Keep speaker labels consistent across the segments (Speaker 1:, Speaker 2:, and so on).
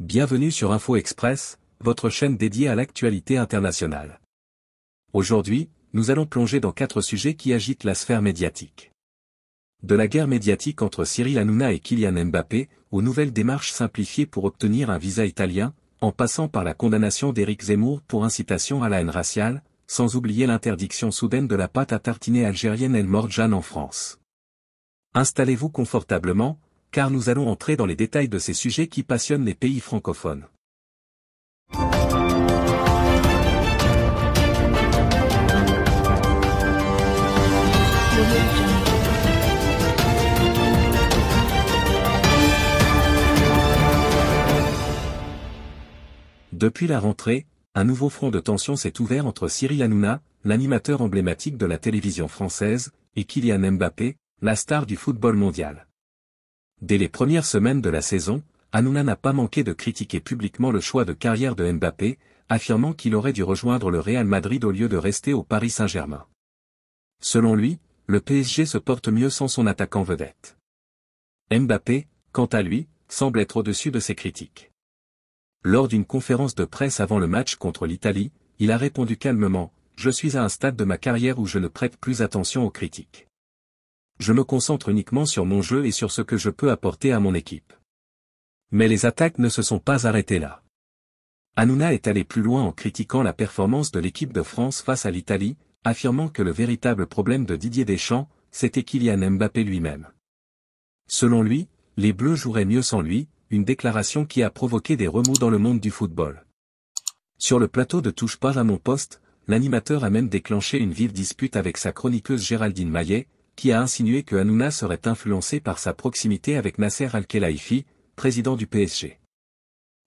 Speaker 1: Bienvenue sur Info Express, votre chaîne dédiée à l'actualité internationale. Aujourd'hui, nous allons plonger dans quatre sujets qui agitent la sphère médiatique. De la guerre médiatique entre Cyril Hanouna et Kylian Mbappé, aux nouvelles démarches simplifiées pour obtenir un visa italien, en passant par la condamnation d'Éric Zemmour pour incitation à la haine raciale, sans oublier l'interdiction soudaine de la pâte à tartiner algérienne El Morjan en France. Installez-vous confortablement, car nous allons entrer dans les détails de ces sujets qui passionnent les pays francophones. Depuis la rentrée, un nouveau front de tension s'est ouvert entre Cyril Hanouna, l'animateur emblématique de la télévision française, et Kylian Mbappé, la star du football mondial. Dès les premières semaines de la saison, Hanouna n'a pas manqué de critiquer publiquement le choix de carrière de Mbappé, affirmant qu'il aurait dû rejoindre le Real Madrid au lieu de rester au Paris Saint-Germain. Selon lui, le PSG se porte mieux sans son attaquant vedette. Mbappé, quant à lui, semble être au-dessus de ses critiques. Lors d'une conférence de presse avant le match contre l'Italie, il a répondu calmement, Je suis à un stade de ma carrière où je ne prête plus attention aux critiques je me concentre uniquement sur mon jeu et sur ce que je peux apporter à mon équipe. Mais les attaques ne se sont pas arrêtées là. Hanouna est allé plus loin en critiquant la performance de l'équipe de France face à l'Italie, affirmant que le véritable problème de Didier Deschamps, c'était Kylian Mbappé lui-même. Selon lui, les Bleus joueraient mieux sans lui, une déclaration qui a provoqué des remous dans le monde du football. Sur le plateau de Touche pas à mon poste, l'animateur a même déclenché une vive dispute avec sa chroniqueuse Géraldine Maillet, qui a insinué que Hanouna serait influencé par sa proximité avec Nasser Al-Khelaifi, président du PSG.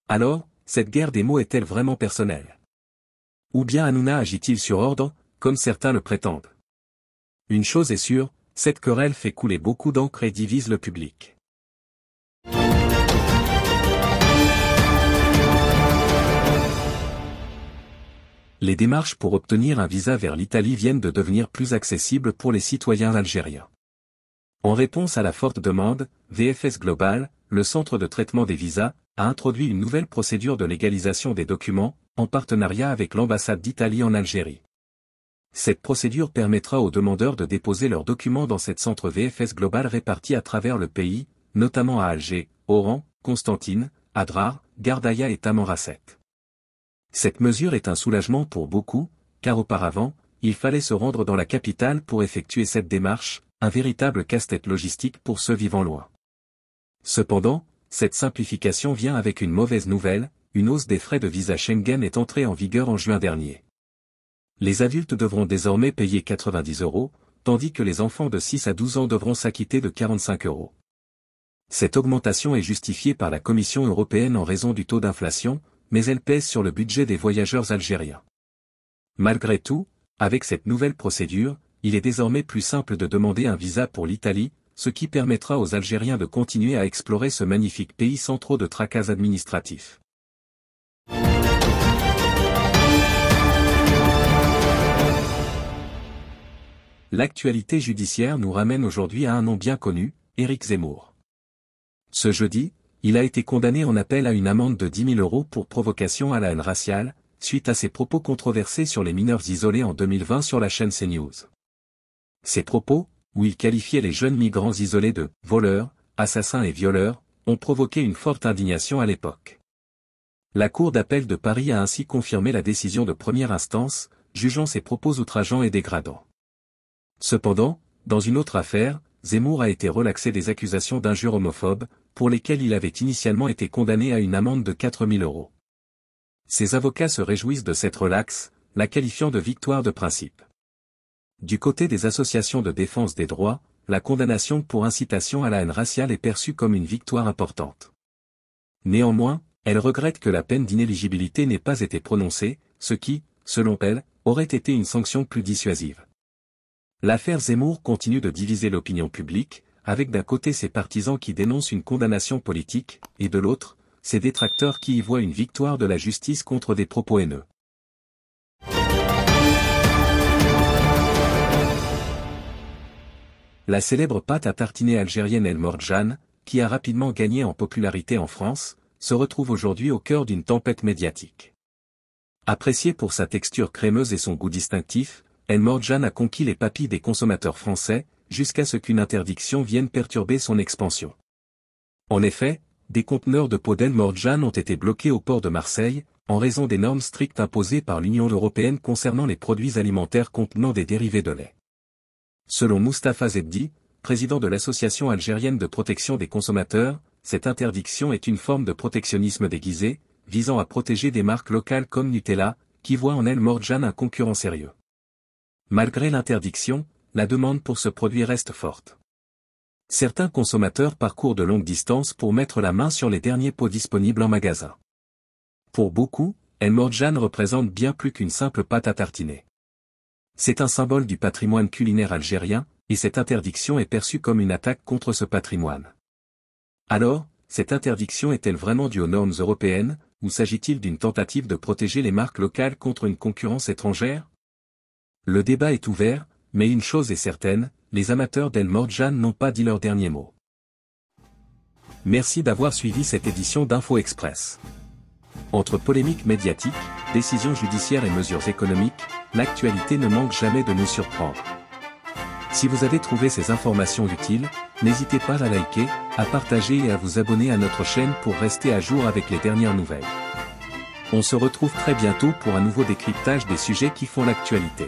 Speaker 1: Alors, cette guerre des mots est-elle vraiment personnelle Ou bien Hanouna agit-il sur ordre, comme certains le prétendent Une chose est sûre, cette querelle fait couler beaucoup d'encre et divise le public. les démarches pour obtenir un visa vers l'Italie viennent de devenir plus accessibles pour les citoyens algériens. En réponse à la forte demande, VFS Global, le centre de traitement des visas, a introduit une nouvelle procédure de légalisation des documents, en partenariat avec l'ambassade d'Italie en Algérie. Cette procédure permettra aux demandeurs de déposer leurs documents dans cette centre VFS Global répartis à travers le pays, notamment à Alger, Oran, Constantine, Adrar, Gardaïa et Tamanrasset. Cette mesure est un soulagement pour beaucoup, car auparavant, il fallait se rendre dans la capitale pour effectuer cette démarche, un véritable casse-tête logistique pour ceux vivant loin. Cependant, cette simplification vient avec une mauvaise nouvelle, une hausse des frais de visa Schengen est entrée en vigueur en juin dernier. Les adultes devront désormais payer 90 euros, tandis que les enfants de 6 à 12 ans devront s'acquitter de 45 euros. Cette augmentation est justifiée par la Commission européenne en raison du taux d'inflation, mais elle pèse sur le budget des voyageurs algériens. Malgré tout, avec cette nouvelle procédure, il est désormais plus simple de demander un visa pour l'Italie, ce qui permettra aux Algériens de continuer à explorer ce magnifique pays sans trop de tracas administratifs. L'actualité judiciaire nous ramène aujourd'hui à un nom bien connu, Éric Zemmour. Ce jeudi, il a été condamné en appel à une amende de 10 000 euros pour provocation à la haine raciale, suite à ses propos controversés sur les mineurs isolés en 2020 sur la chaîne CNews. Ses propos, où il qualifiait les jeunes migrants isolés de « voleurs »,« assassins » et « violeurs », ont provoqué une forte indignation à l'époque. La Cour d'appel de Paris a ainsi confirmé la décision de première instance, jugeant ses propos outrageants et dégradants. Cependant, dans une autre affaire, Zemmour a été relaxé des accusations d'injures homophobes, pour lesquels il avait initialement été condamné à une amende de 4000 euros. Ses avocats se réjouissent de cette relaxe, la qualifiant de victoire de principe. Du côté des associations de défense des droits, la condamnation pour incitation à la haine raciale est perçue comme une victoire importante. Néanmoins, elle regrette que la peine d'inéligibilité n'ait pas été prononcée, ce qui, selon elle, aurait été une sanction plus dissuasive. L'affaire Zemmour continue de diviser l'opinion publique, avec d'un côté ses partisans qui dénoncent une condamnation politique, et de l'autre, ses détracteurs qui y voient une victoire de la justice contre des propos haineux. La célèbre pâte à tartiner algérienne El Mordjan, qui a rapidement gagné en popularité en France, se retrouve aujourd'hui au cœur d'une tempête médiatique. Appréciée pour sa texture crémeuse et son goût distinctif, El Mordjan a conquis les papilles des consommateurs français, jusqu'à ce qu'une interdiction vienne perturber son expansion. En effet, des conteneurs de poden Mordjan ont été bloqués au port de Marseille, en raison des normes strictes imposées par l'Union européenne concernant les produits alimentaires contenant des dérivés de lait. Selon Moustapha Zebdi, président de l'Association algérienne de protection des consommateurs, cette interdiction est une forme de protectionnisme déguisé, visant à protéger des marques locales comme Nutella, qui voient en elle Mordjan un concurrent sérieux. Malgré l'interdiction, la demande pour ce produit reste forte. Certains consommateurs parcourent de longues distances pour mettre la main sur les derniers pots disponibles en magasin. Pour beaucoup, El Morjan représente bien plus qu'une simple pâte à tartiner. C'est un symbole du patrimoine culinaire algérien, et cette interdiction est perçue comme une attaque contre ce patrimoine. Alors, cette interdiction est-elle vraiment due aux normes européennes, ou s'agit-il d'une tentative de protéger les marques locales contre une concurrence étrangère Le débat est ouvert, mais une chose est certaine, les amateurs d'El n'ont pas dit leur dernier mot. Merci d'avoir suivi cette édition d'Info Express. Entre polémiques médiatiques, décisions judiciaires et mesures économiques, l'actualité ne manque jamais de nous surprendre. Si vous avez trouvé ces informations utiles, n'hésitez pas à liker, à partager et à vous abonner à notre chaîne pour rester à jour avec les dernières nouvelles. On se retrouve très bientôt pour un nouveau décryptage des sujets qui font l'actualité.